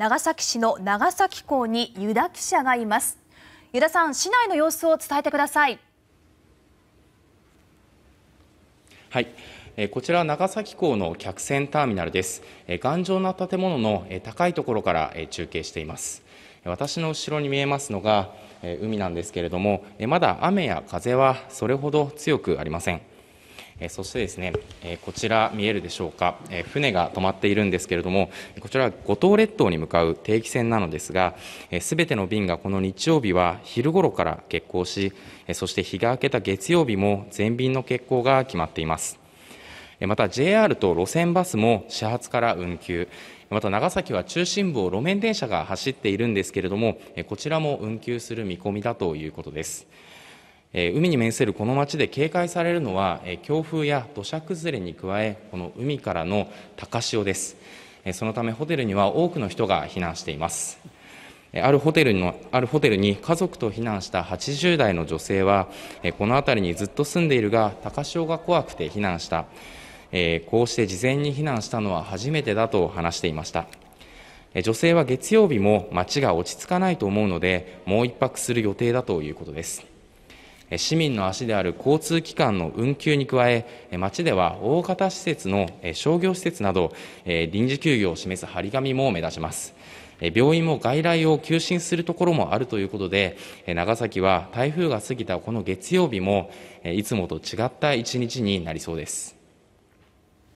長崎市の長崎港に湯田記者がいます湯田さん市内の様子を伝えてくださいはいこちら長崎港の客船ターミナルです頑丈な建物の高いところから中継しています私の後ろに見えますのが海なんですけれどもまだ雨や風はそれほど強くありませんそしてですね、こちら見えるでしょうか、船が止まっているんですけれども、こちらは五島列島に向かう定期船なのですが、すべての便がこの日曜日は昼頃から欠航し、そして日が明けた月曜日も全便の欠航が決まっています。また JR と路線バスも始発から運休、また長崎は中心部を路面電車が走っているんですけれども、こちらも運休する見込みだということです。海に面するこの町で警戒されるのは、強風や土砂崩れに加えこの海からの高潮です、そのためホテルには多くの人が避難していますあるホテルのあるホテルに家族と避難した80代の女性はこの辺りにずっと住んでいるが高潮が怖くて避難したこうして事前に避難したのは初めてだと話していました女性は月曜日も街が落ち着かないと思うのでもう1泊する予定だということです市民の足である交通機関の運休に加え、町では大型施設の商業施設など、臨時休業を示す張り紙も目立ちます。病院も外来を休診するところもあるということで、長崎は台風が過ぎたこの月曜日も、いつもと違った一日になりそうです。